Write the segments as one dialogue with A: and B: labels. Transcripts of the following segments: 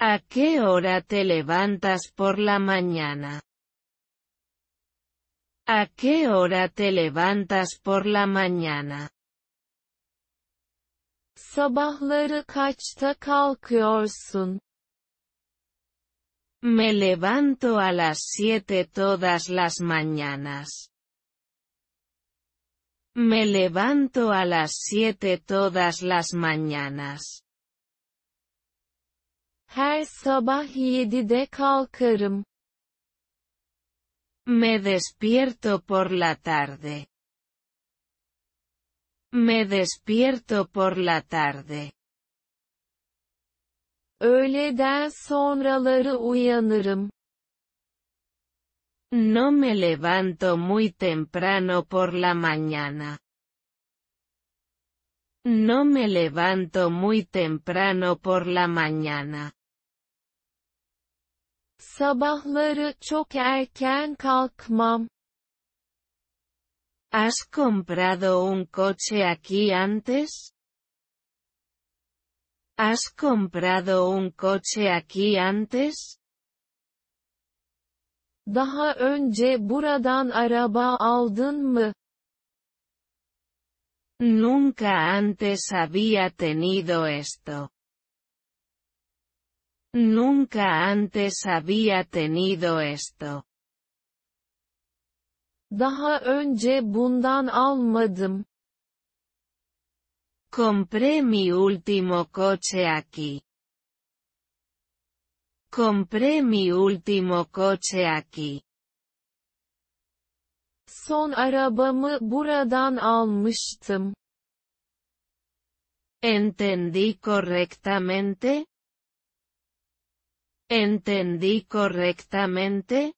A: ¿A qué hora te levantas por la mañana? ¿A qué hora te levantas por la mañana? Me levanto a las siete todas las mañanas. Me levanto a las siete todas las mañanas. Her sabah 7'de kalkarım. Me despierto por la tarde. Me despierto por la tarde. Öğleden sonraları uyanırım. No me levanto muy temprano por la mañana. No me levanto muy temprano por la mañana. ¿Has comprado un coche aquí antes? ¿Has comprado un coche aquí antes? Nunca antes había tenido esto. Nunca antes había tenido esto. Daha önce bundan almadım. Compré mi último coche aquí. Compré mi último coche aquí. Son arabamı buradan almıştım. Entendí correctamente? ¿Entendí correctamente?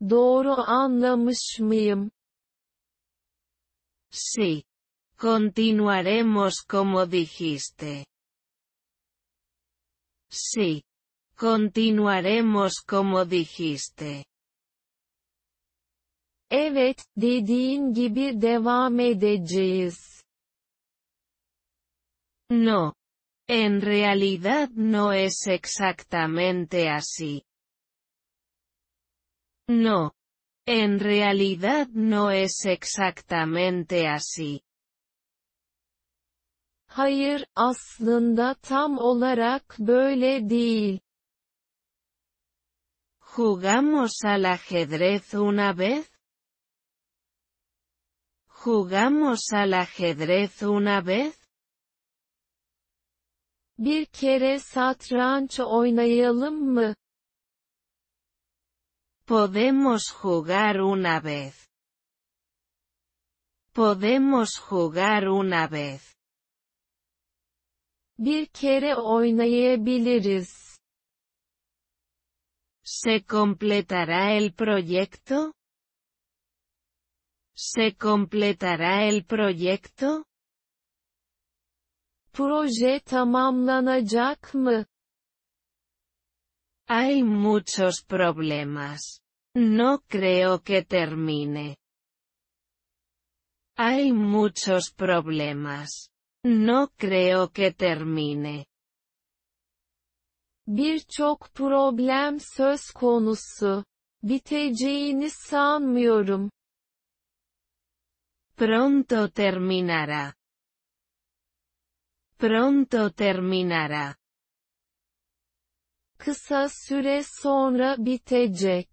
A: Doğru anlamış mıyım? Sí. Continuaremos como dijiste. Sí. Continuaremos como dijiste. Evet, dediğin gibi devam edeceğiz. No, en realidad no es exactamente así. No. En realidad no es exactamente así. ¿Jugamos al ajedrez una vez? ¿Jugamos al ajedrez una vez? Bir kere satranç Podemos jugar una vez. Podemos jugar una vez. Bir kere oynayabiliriz. ¿Se completará el proyecto? ¿Se completará el proyecto? Proje tamamlanacak mı? Hay muchos problemas. No creo que termine. Hay muchos problemas. No creo que termine. Birçok problem söz konusu. Biteceğini sanmıyorum. Pronto terminará. Pronto terminará. Kısa süre sonra bitecek.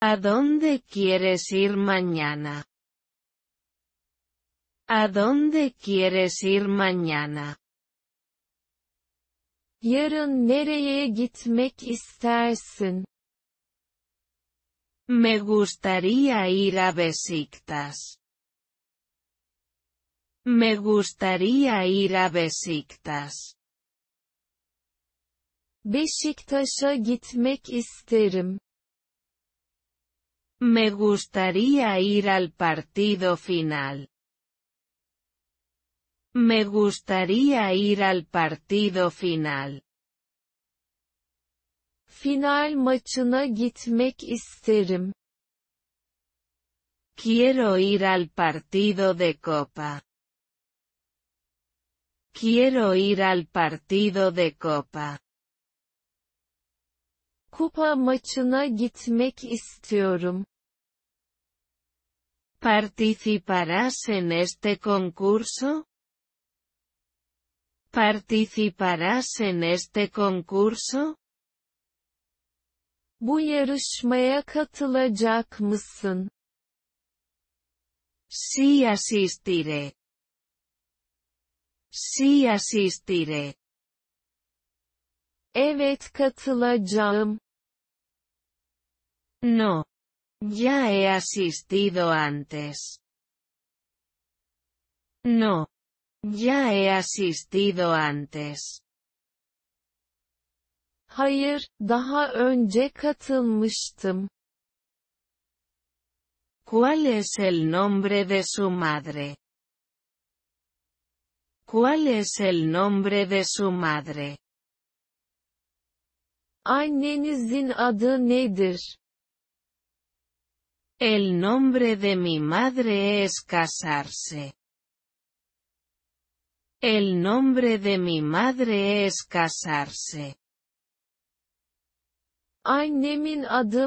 A: ¿A dónde quieres ir mañana? ¿A dónde quieres ir mañana? Yarın nereye gitmek istersin? Me gustaría ir a Besiktas. Me gustaría ir a Besiktas. Beşiktaş'a gitmek isterim. Me gustaría ir al partido final. Me gustaría ir al partido final. Final maçına gitmek isterim. Quiero ir al partido de copa. Quiero ir al partido de copa. Copa maçına gitmek istiyorum. ¿Participarás en este concurso? ¿Participarás en este concurso? Bu katılacak Sí asistiré. Sí asistiré. Evet katılacağım. No. Ya he asistido antes. No. Ya he asistido antes. Hayır, daha önce ¿Cuál es el nombre de su madre? ¿Cuál es el nombre de su madre? Annenizin adı nedir? El nombre de mi madre es casarse. El nombre de mi madre es casarse. Annemin adı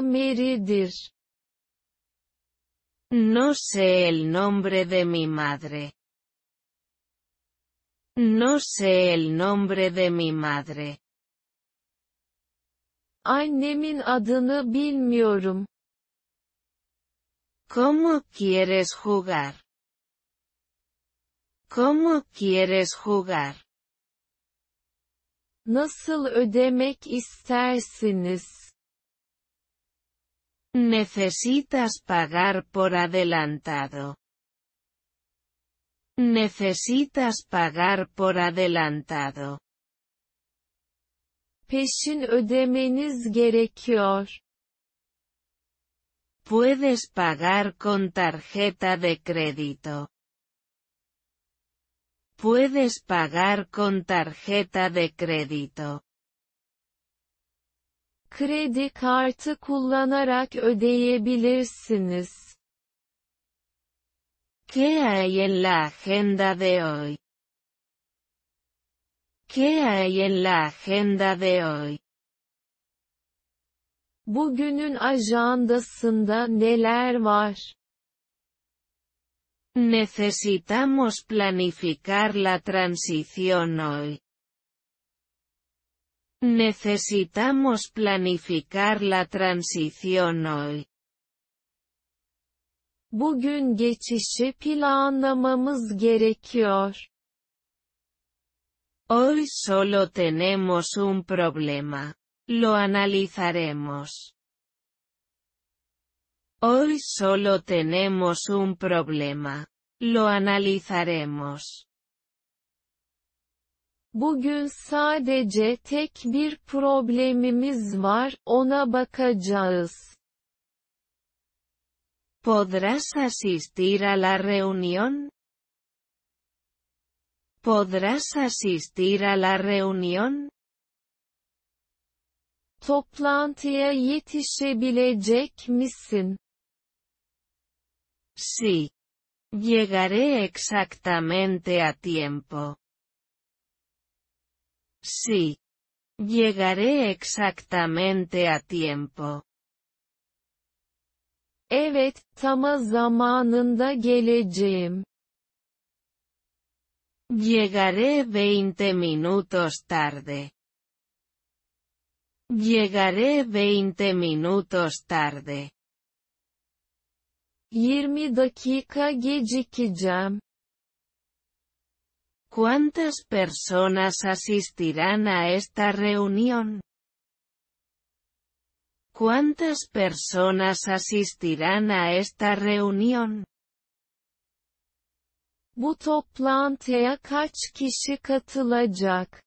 A: No sé el nombre de mi madre. No sé el nombre de mi madre. adını bilmiyorum. ¿Cómo quieres jugar? ¿Cómo quieres jugar? Necesitas pagar por adelantado. Necesitas pagar por adelantado. ödemeniz gerekiyor. Puedes pagar con tarjeta de crédito. Puedes pagar con tarjeta de crédito. Kredi kartı kullanarak ödeyebilirsiniz. ¿Qué hay en la agenda de hoy? ¿Qué hay en la agenda de hoy? Bugünün ajandasında neler var? Necesitamos planificar la transición hoy. Necesitamos planificar la transición hoy. Bugün geçişi planlamamız gerekiyor. Hoy solo tenemos un problema. Lo analizaremos. Hoy solo tenemos un problema. Lo analizaremos. Bugün sadece tek bir problemimiz var, ona bakacağız. ¿Podrás asistir a la reunión? ¿Podrás asistir a la reunión? Toplantıya yetişebilecek misin? Sí. Llegaré exactamente a tiempo. Sí. Llegaré exactamente a tiempo. Evet, tama zamanında geleceğim. Llegaré veinte minutos tarde. Llegaré veinte minutos tarde. 20 dakika gecikeceğim. ¿Cuántas personas asistirán a esta reunión? ¿Cuántas personas asistirán a esta reunión? Bu toplantıya kaç kişi katılacak?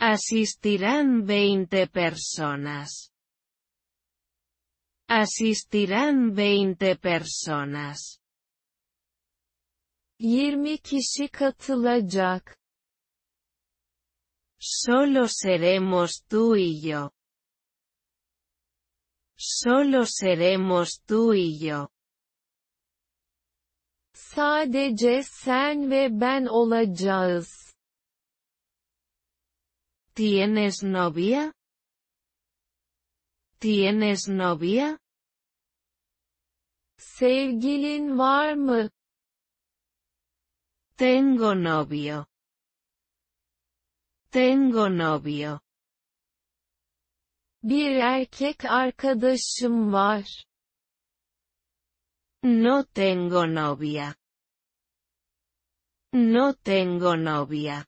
A: Asistirán 20 personas. Asistirán 20 personas. 20 kişi katılacak. Solo seremos tú y yo. Solo seremos tú y yo. Sadece sen ve ben ¿Tienes novia? ¿Tienes novia? Sevgilin var mı? Tengo novio. Tengo novio. Bir erkek arkadaşım var. No tengo novia. No tengo novia.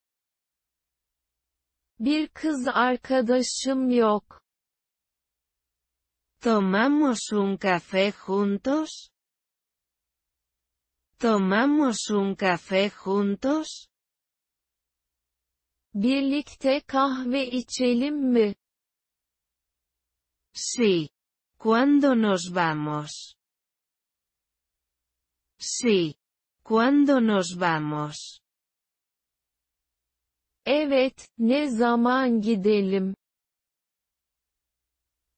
A: Bir kız arkadaşım yok. Tomamos un café juntos? Tomamos un café juntos? Birlikte kahve içelim mi? Sí. ¿Cuándo nos vamos? Sí. ¿Cuándo nos vamos? Evet,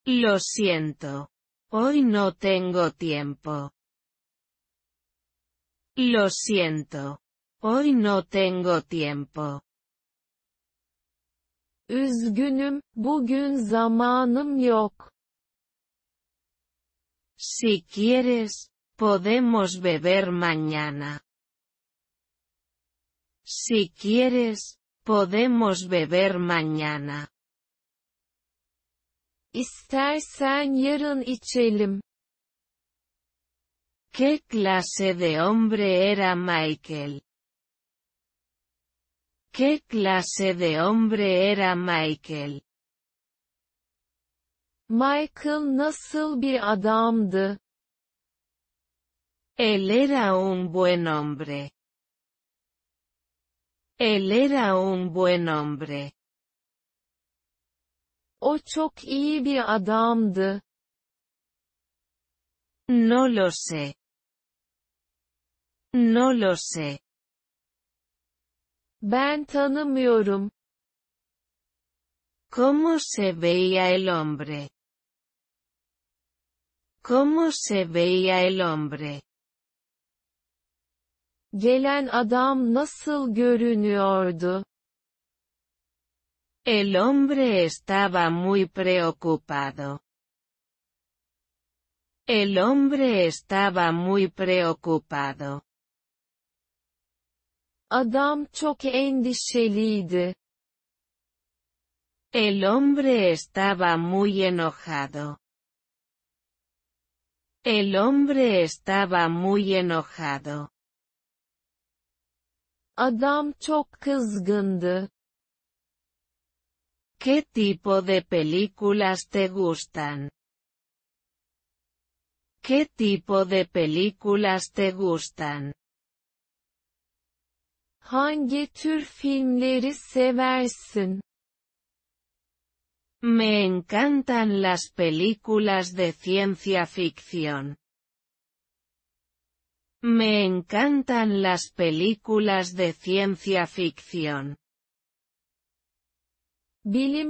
A: Lo siento. Hoy no tengo tiempo. Lo siento. Hoy no tengo tiempo yok. Si quieres, podemos beber mañana. Si quieres, podemos beber mañana. ¿Qué clase de hombre era Michael? ¿Qué clase de hombre era Michael? Michael nasıl bir adamdı? Él era un buen hombre. Él era un buen hombre. O çok iyi bir adamdı. No lo sé. No lo sé. Ben tanımıyorum. ¿Cómo se veía el hombre? ¿Cómo se veía el hombre? Gelen adam nasıl görünüyordu? El hombre estaba muy preocupado. El hombre estaba muy preocupado. Adam çok endişeliydi. El hombre estaba muy enojado. El hombre estaba muy enojado. Adam çok kızgındı. ¿Qué tipo de películas te gustan? ¿Qué tipo de películas te gustan? Me encantan las películas de ciencia ficción. Me encantan las películas de ciencia ficción. Me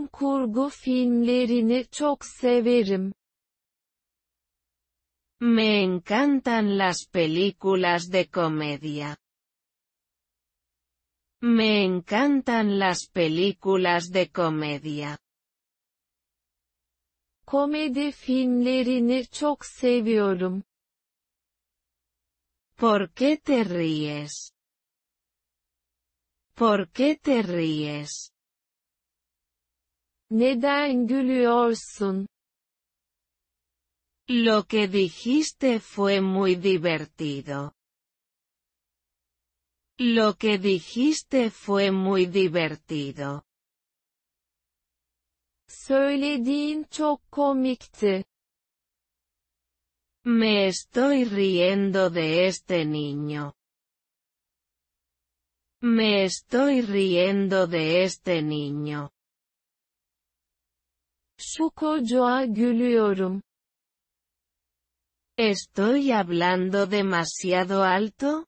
A: encantan las películas de comedia. Me encantan las películas de comedia. filmlerini ¿Por qué te ríes? ¿Por qué te ríes? Neden gülüyorsun? Lo que dijiste fue muy divertido. Lo que dijiste fue muy divertido. Söylediğin çok komikti. Me estoy riendo de este niño. Me estoy riendo de este niño. Şu kocuğa gülüyorum. Estoy hablando demasiado alto?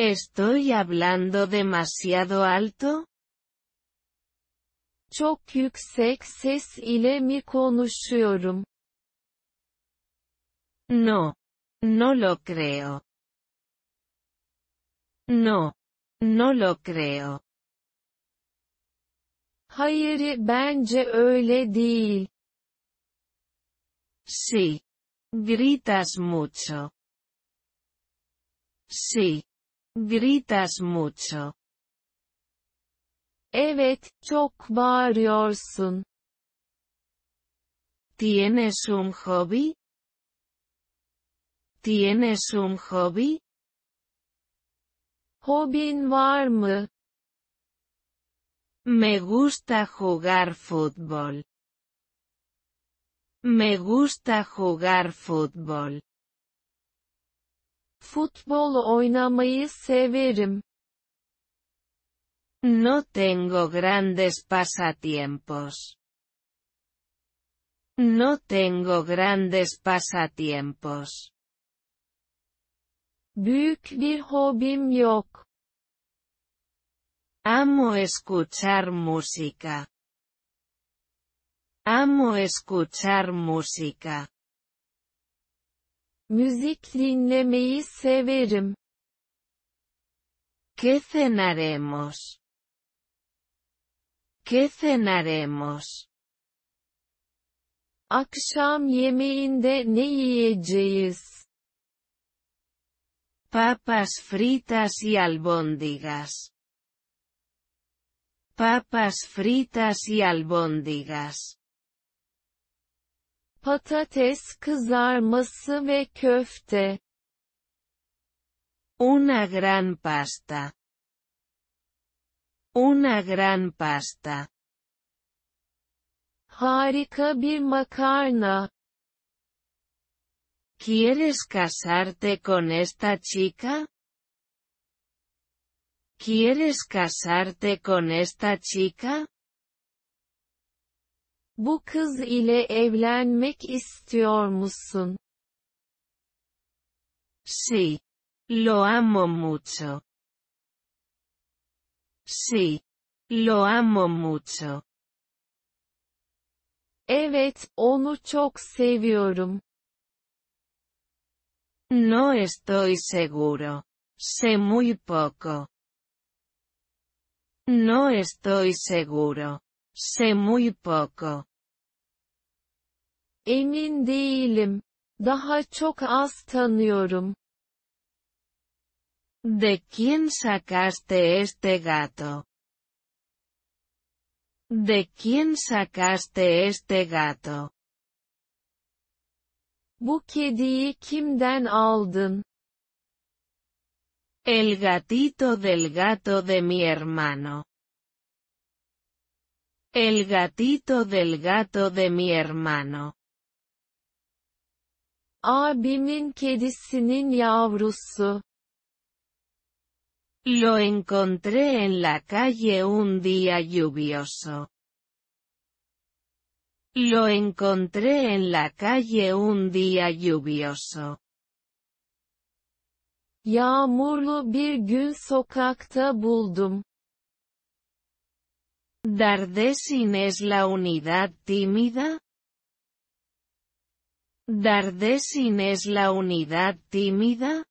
A: ¿Estoy hablando demasiado alto? yüksek ses ile mi konuşuyorum? No. No lo creo. No. No lo creo. Hayır, bence öyle değil. Sí. Gritas mucho. Sí. Gritas mucho. Evet, çok bağırıyorsun. ¿Tienes un hobby? ¿Tienes un hobby? Hobin var mı? Me gusta jugar fútbol. Me gusta jugar fútbol. Futbol oynamayı severim. No tengo grandes pasatiempos. No tengo grandes pasatiempos. Büyük bir hobim yok. Amo escuchar música. Amo escuchar música. Müzik dinlemeyi severim. ¿Qué cenaremos? ¿Qué cenaremos? Akşam yemeğinde ne yiyeceğiz? Papas fritas y albóndigas. Papas fritas y albóndigas. patates kızarması ve köfte. Una gran pasta. Una gran pasta. Harika bir makarna. ¿Quieres casarte con esta chica? ¿Quieres casarte con esta chica? Bu kız ile evlenmek istiyor musun? Sí. Lo amo mucho. Sí. Lo amo mucho. Evet, onu çok seviyorum. No estoy seguro. Sé muy poco. No estoy seguro. Sé muy poco. ¿De quién sacaste este gato? ¿De quién sacaste este gato? Bu kediyi kimden aldın? El gatito del gato de mi hermano. El gatito del gato de mi hermano. Abimin kedisinin yavrusu. Lo encontré en la calle un día lluvioso. Lo encontré en la calle un día lluvioso. bir gün sokakta buldum. Dardesin es la unidad tímida. Dardesin es la unidad tímida.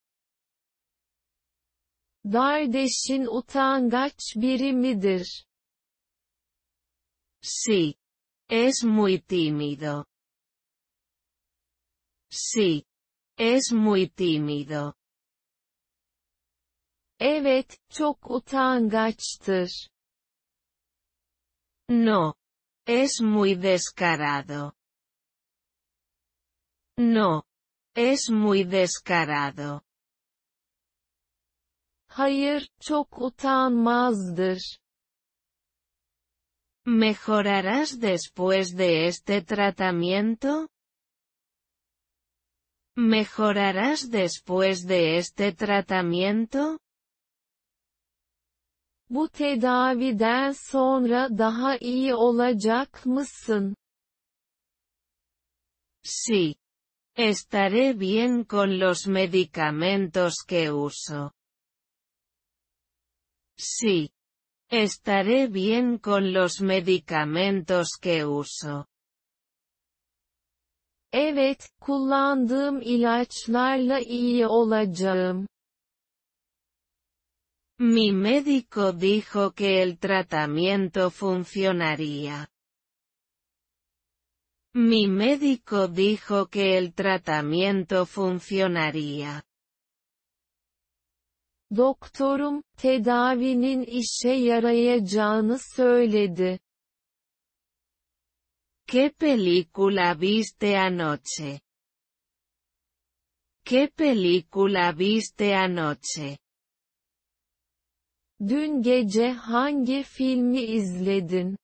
A: Dardesin utangaç biri midir? Sí. Es muy tímido. Sí. Es muy tímido. Evet, çok utangaçtır. No. Es muy descarado. No. Es muy descarado. Hayır, çok ¿Mejorarás después de este tratamiento? ¿Mejorarás después de este tratamiento? Bu tedaviden sonra daha iyi olacak mısın? Sí. Estaré bien con los medicamentos que uso. Sí. Estaré bien con los medicamentos que uso. Evet, kullandığım ilaçlarla iyi olacağım. Mi médico dijo que el tratamiento funcionaría. Mi médico dijo que el tratamiento funcionaría. Doktorum, tedavinin işe yarayacağını söyledi. ¿Qué película viste anoche? ¿Qué película viste anoche? Dün gece hangi filmi izledin?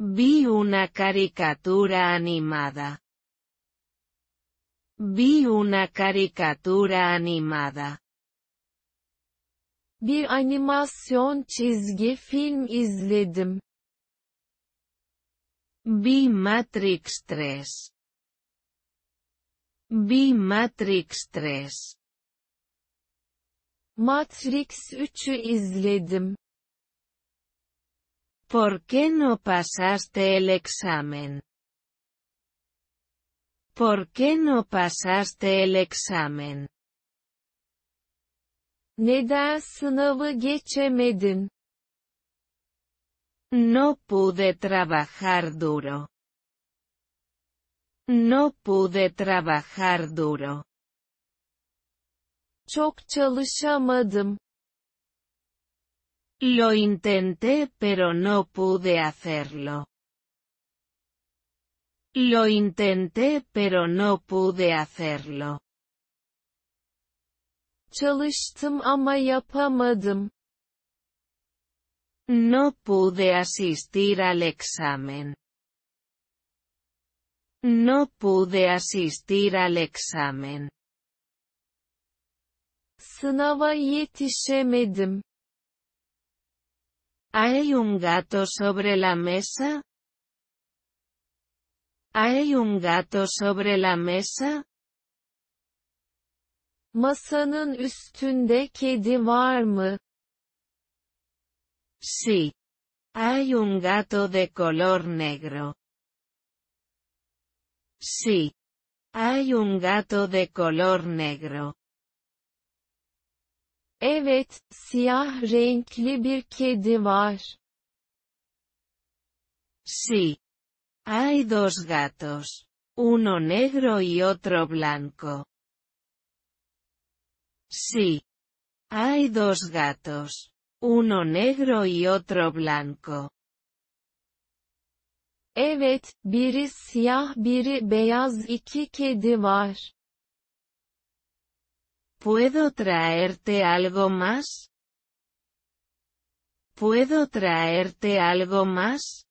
A: Vi una caricatura animada. Vi una caricatura animada. Bir animasyon çizgi film izledim. Vi Matrix 3. Vi Matrix 3. Matrix 3'ü izledim. ¿Por qué no pasaste el examen? ¿Por qué no pasaste el examen? Neden sınavı geçemedin? No pude trabajar duro. No pude trabajar duro. Çok çalışamadım. Lo intenté pero no pude hacerlo. Lo intenté pero no pude hacerlo. Çalıştım ama No pude asistir al examen. No pude asistir al examen. Sınava yetişemedim. Hay un gato sobre la mesa? Hay un gato sobre la mesa? Masanın Sí. Hay un gato de color negro. Sí. Hay un gato de color negro. Evet, siyah renkli bir kedi var. Sí. Hay dos gatos. Uno negro y otro blanco. Sí. Hay dos gatos. Uno negro y otro blanco. Evet, biri siyah biri beyaz iki kedi var. ¿Puedo traerte algo más? ¿Puedo traerte algo más?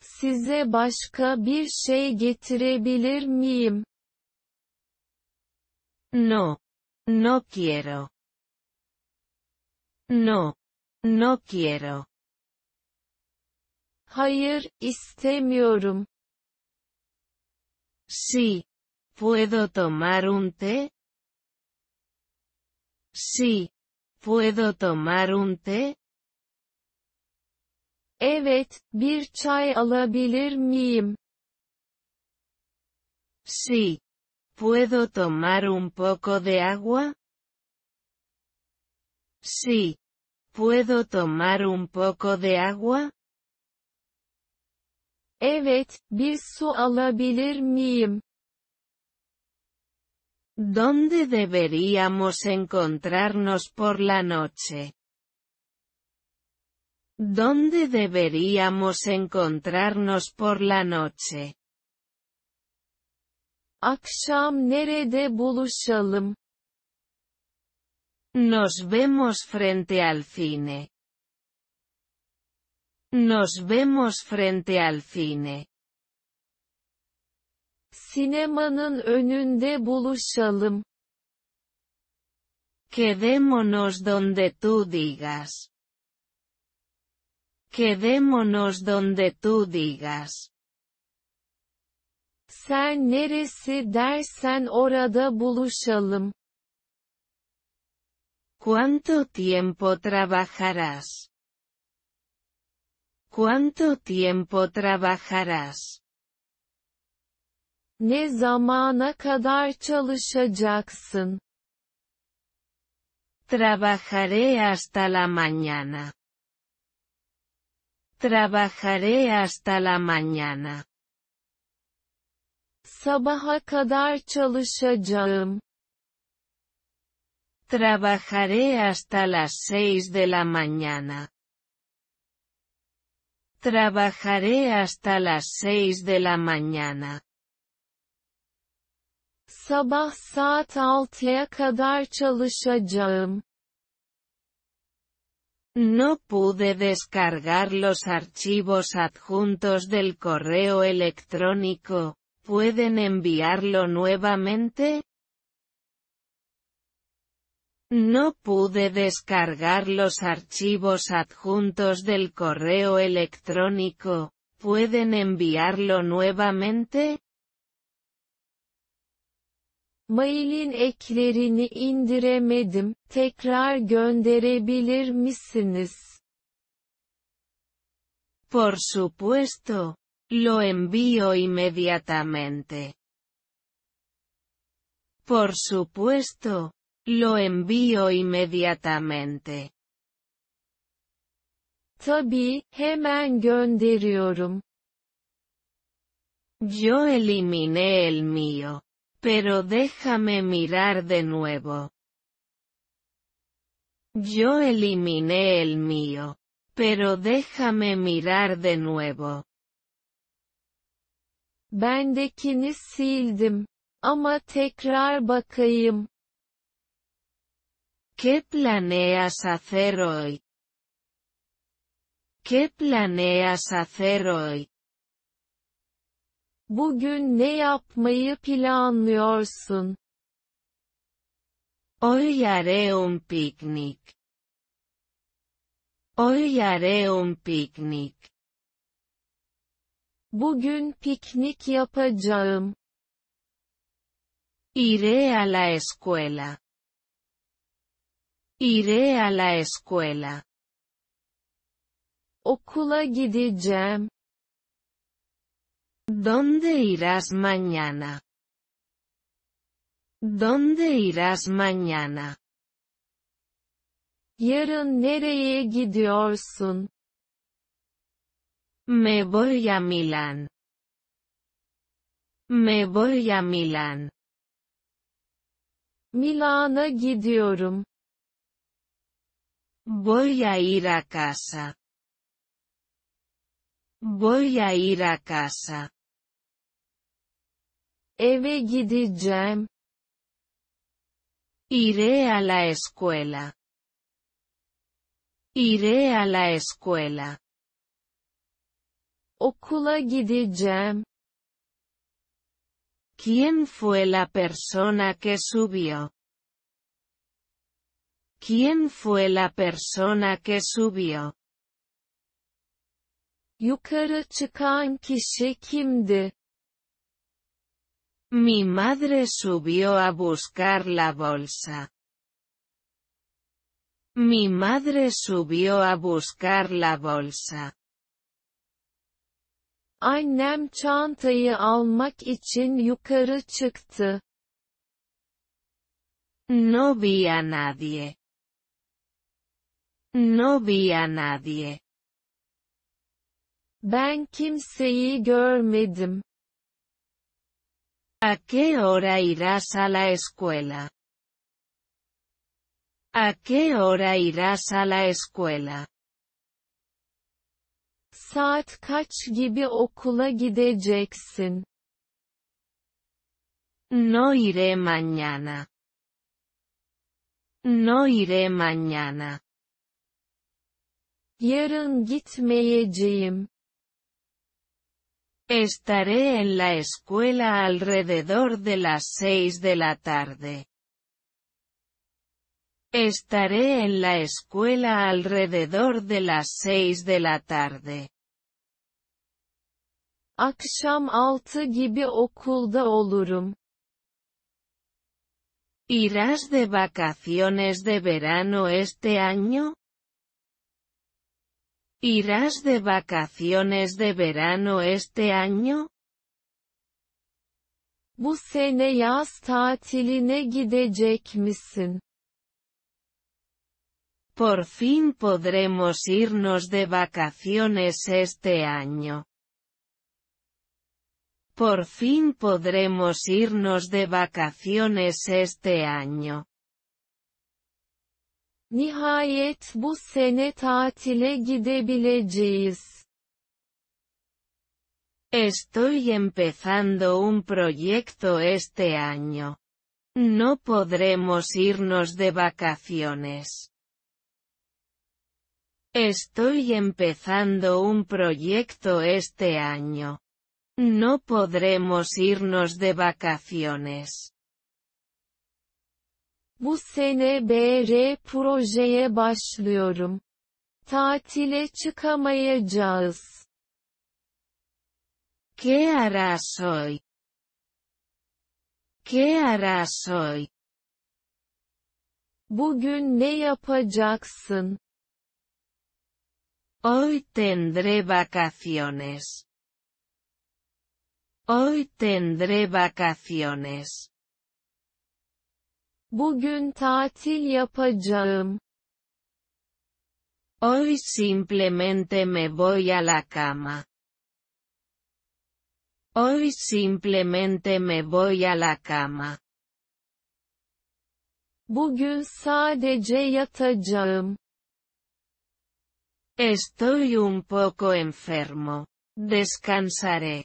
A: Size başka bir şey getirebilir miyim? No. No quiero. No. No quiero. Hayır, istemiyorum. Sí, ¿Puedo tomar un té? Sí. ¿Puedo tomar un té? Evet, bir çay alabilir miyim? Sí. ¿Puedo tomar un poco de agua? Sí. ¿Puedo tomar un poco de agua? Evet, bir su alabilir miyim? ¿Dónde deberíamos encontrarnos por la noche? ¿Dónde deberíamos encontrarnos por la noche? Akşam nerede buluşalım? Nos vemos frente al cine. Nos vemos frente al cine. Sinemanın önünde buluşalım. Quedémonos donde tú digas. Quedémonos donde tú digas. Sen neresi dersen orada buluşalım. ¿Cuánto tiempo trabajarás? ¿Cuánto tiempo trabajarás? Ne zamana kadar çalışacaksın? Trabajaré hasta la mañana. Trabajaré hasta la mañana. Sabaha kadar çalışacağım. Trabajaré hasta las seis de la mañana. Trabajaré hasta las seis de la mañana kadar No pude descargar los archivos adjuntos del correo electrónico. ¿Pueden enviarlo nuevamente? No pude descargar los archivos adjuntos del correo electrónico. ¿Pueden enviarlo nuevamente? Mailin eklerini indiremedim, tekrar gönderebilir misiniz? Por supuesto. Lo envío inmediatamente. Por supuesto. Lo envío inmediatamente. Tabi, hemen gönderiyorum. Yo eliminé el mío. Pero déjame mirar de nuevo. Yo eliminé el mío. Pero déjame mirar de nuevo. sildim. Ama tekrar bakayım. ¿Qué planeas hacer hoy? ¿Qué planeas hacer hoy? Bugün ne yapmayı planlıyorsun? Hoy haré un picnic. Hoy haré un picnic. Bugün piknik yapacağım. Iré a la escuela. Iré a la escuela. Okula gideceğim. ¿Dónde irás mañana? ¿Dónde irás mañana? Yarın nereye gidiyorsun? Me voy a Milán. Me voy a Milán. Milana gidiyorum. Voy a ir a casa. Voy a ir a casa. Eve gideceğim. Iré a la escuela. Iré a la escuela. Okula gideceğim. ¿Quién fue la persona que subió? ¿Quién fue la persona que subió? Yukarı çıkan kişi mi madre subió a buscar la bolsa. Mi madre subió a buscar la bolsa. Annem çantayı almak için yukarı çıktı. No vi a nadie. No vi a nadie. Ben kimseyi görmedim. ¿A qué hora irás a la escuela? ¿A qué hora irás a la escuela? Saat kaç gibi okula gideceksin? No iré mañana. No iré mañana. Yarın gitmeyeceğim. Estaré en la escuela alrededor de las seis de la tarde. Estaré en la escuela alrededor de las seis de la tarde. Akşam gibi okulda olurum. ¿Irás de vacaciones de verano este año? ¿Irás de vacaciones de verano este año? Bu Por fin podremos irnos de vacaciones este año. Por fin podremos irnos de vacaciones este año. Nihayet Estoy empezando un proyecto este año. No podremos irnos de vacaciones. Estoy empezando un proyecto este año. No podremos irnos de vacaciones. Bu sene BR projeye başlıyorum. Tatile çıkamayacağız. ¿Qué harás hoy? ¿Qué harás hoy? Bugün ne yapacaksın? Hoy tendré vacaciones. Hoy tendré vacaciones. Bugün tatil yapacağım. Hoy simplemente me voy a la cama. Hoy simplemente me voy a la cama. Bugün sadece Estoy un poco enfermo. Descansaré.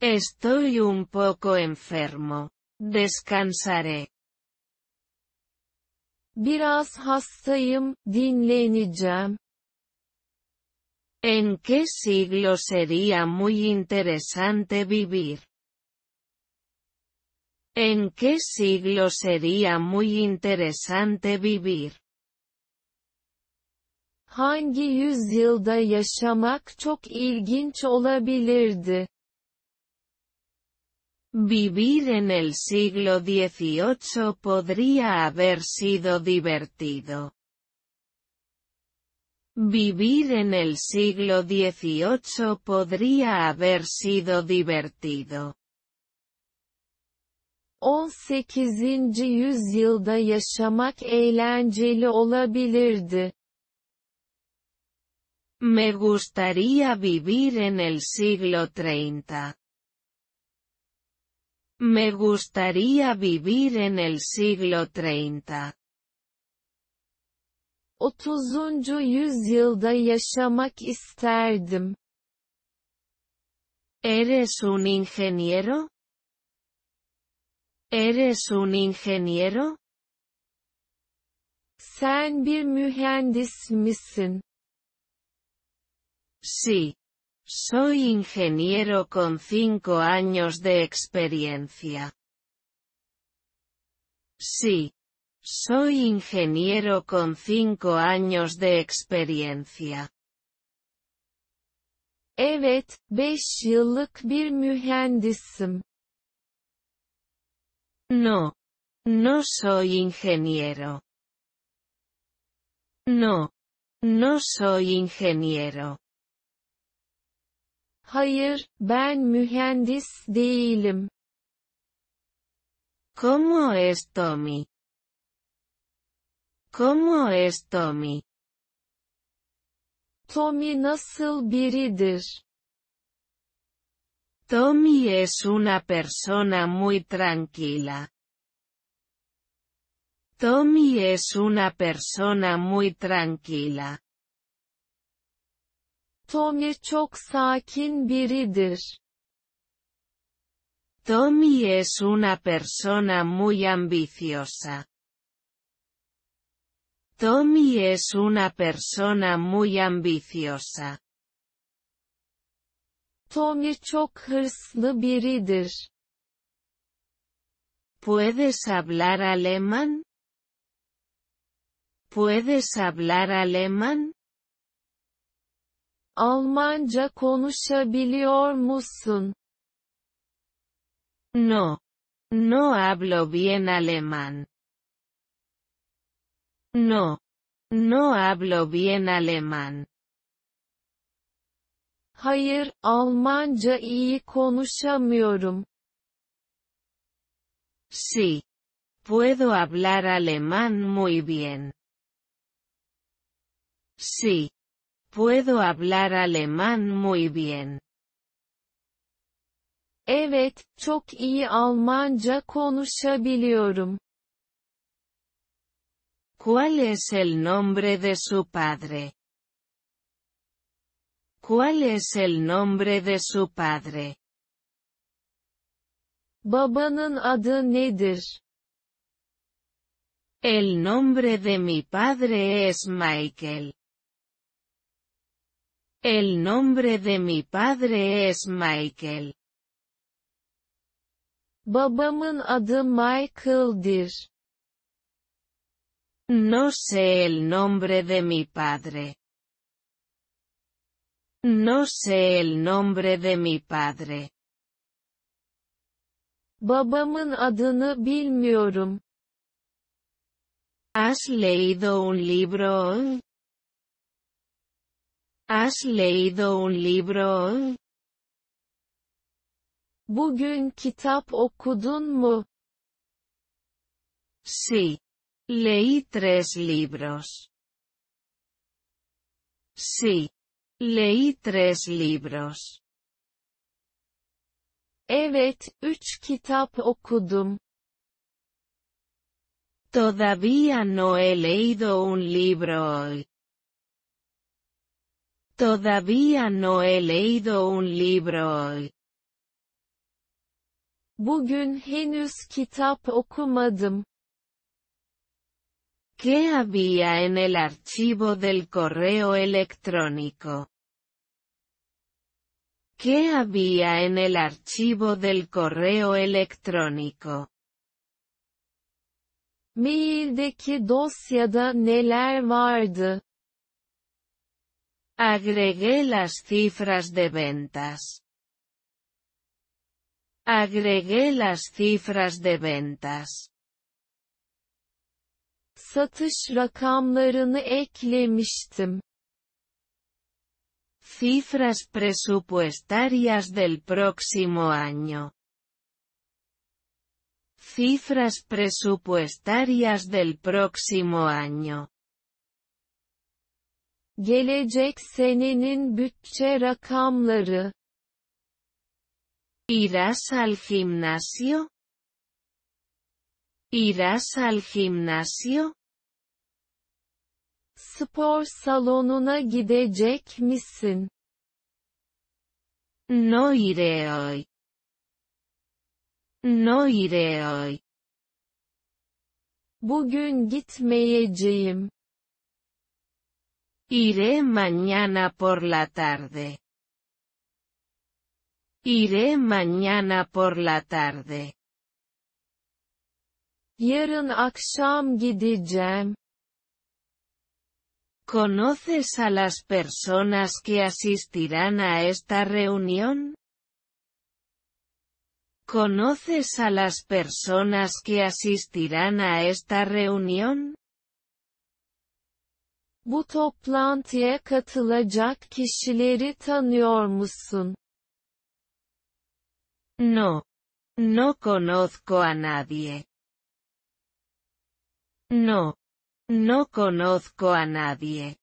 A: Estoy un poco enfermo. Descansaré. Biraz hastayım, dinleneceğim. ¿En qué siglo sería muy interesante vivir? ¿En qué siglo sería muy interesante vivir? Hangi yüzyılda yaşamak çok ilginç olabilirdi? Vivir en el siglo XVIII podría haber sido divertido. Vivir en el siglo XVIII podría haber sido divertido. 18. yüzyılda yaşamak eğlenceli olabilirdi. Me gustaría vivir en el siglo 30. Me gustaría vivir en el siglo 30. yaşamak isterdim. ¿Eres un ingeniero? ¿Eres un ingeniero? Sen bir mühendis misin? Sí, soy ingeniero con cinco años de experiencia. Sí. Soy ingeniero con cinco años de experiencia. Evet, No. No soy ingeniero. No. No soy ingeniero. Hayır, ben mühendis değilim. ¿Cómo es Tommy? ¿Cómo es Tommy? Tommy nasıl biridir? Tommy es una persona muy tranquila. Tommy es una persona muy tranquila. Tommy çok sakin Tommy es una persona muy ambiciosa. Tommy es una persona muy ambiciosa. Tommy çok hırslı ¿Puedes hablar alemán? ¿Puedes hablar alemán? Almanca konuşabiliyor musun? No. No hablo bien alemán. No. No hablo bien alemán. Hayır, Almanca iyi konuşamıyorum. Sí. Puedo hablar alemán muy bien. Sí. Puedo hablar alemán muy bien. Evet, çok iyi Almanca konuşabiliyorum. ¿Cuál es el nombre de su padre? ¿Cuál es el nombre de su padre? Babanın adı El nombre de mi padre es Michael. El nombre de mi padre es Michael. Babamın adı Michael'dir. No sé el nombre de mi padre. No sé el nombre de mi padre. Babamın adını bilmiyorum. ¿Has leído un libro ¿Has leído un libro hoy? Bugün kitap okudun mu? Sí. Leí tres libros. Sí. Leí tres libros. Evet, üç kitap okudum. Todavía no he leído un libro hoy. Todavía no he leído un libro hoy. kitap ¿Qué había en el archivo del correo electrónico? ¿Qué había en el archivo del correo electrónico? Agregué las cifras de ventas. Agregué las cifras de ventas. Satış rakamlarını eklemiştim. Cifras presupuestarias del próximo año. Cifras presupuestarias del próximo año. Gelecek senenin bütçe rakamları. ¿Irás al gimnasio? ¿Irás al gimnasio? Spor salonuna gidecek misin? No iré hoy. No iré hoy. Bugün gitmeyeceğim. Iré mañana por la tarde. Iré mañana por la tarde. Yarın ¿Conoces a las personas que asistirán a esta reunión? ¿Conoces a las personas que asistirán a esta reunión? Bu toplantıya katılacak kişileri tanıyor musun? No. No conozco a nadie. No. No conozco a nadie.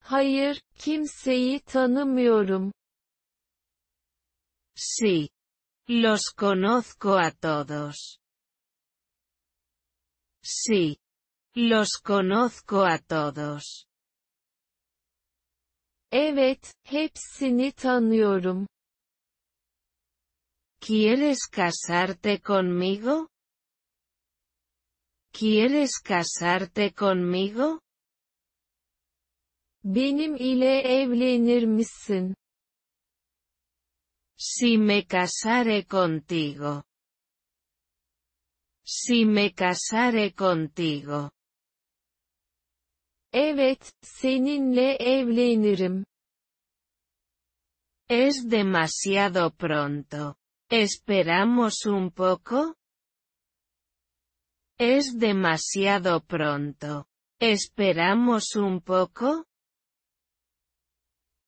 A: Hayır, kimseyi tanımıyorum. Sí. Los conozco a todos. Sí. Los conozco a todos. Evet, hepsini tanıyorum. ¿Quieres casarte conmigo? ¿Quieres casarte conmigo? Benim ile evlenir misin? Si me casare contigo. Si me casare contigo. Evet, Es demasiado pronto. ¿Esperamos un poco? Es demasiado pronto. ¿Esperamos un poco?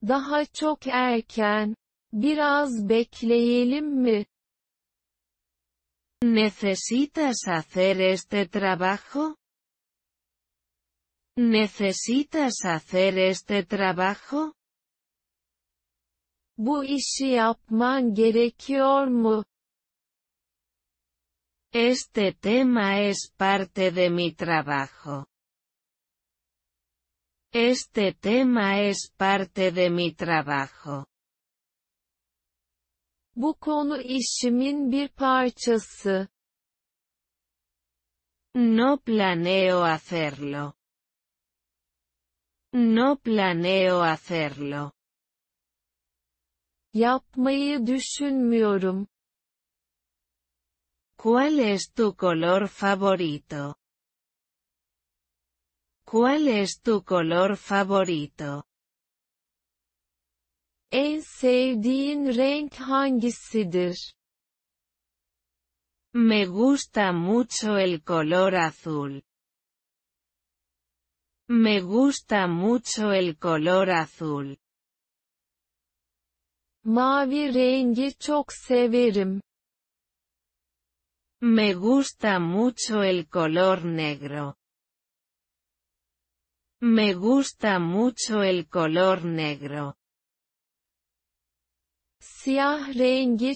A: Daha çok erken. Biraz bekleyelim mi? ¿Necesitas hacer este trabajo? ¿Necesitas hacer este trabajo? Este tema es parte de mi trabajo. Este tema es parte de mi trabajo. Bu konu bir No planeo hacerlo. No planeo hacerlo. Yapmayı düşünmüyorum. ¿Cuál es tu color favorito? ¿Cuál es tu color favorito? En sevdiğin renk Me gusta mucho el color azul. Me gusta mucho el color azul. Mavi rengi Me gusta mucho el color negro. Me gusta mucho el color negro. Siyah rengi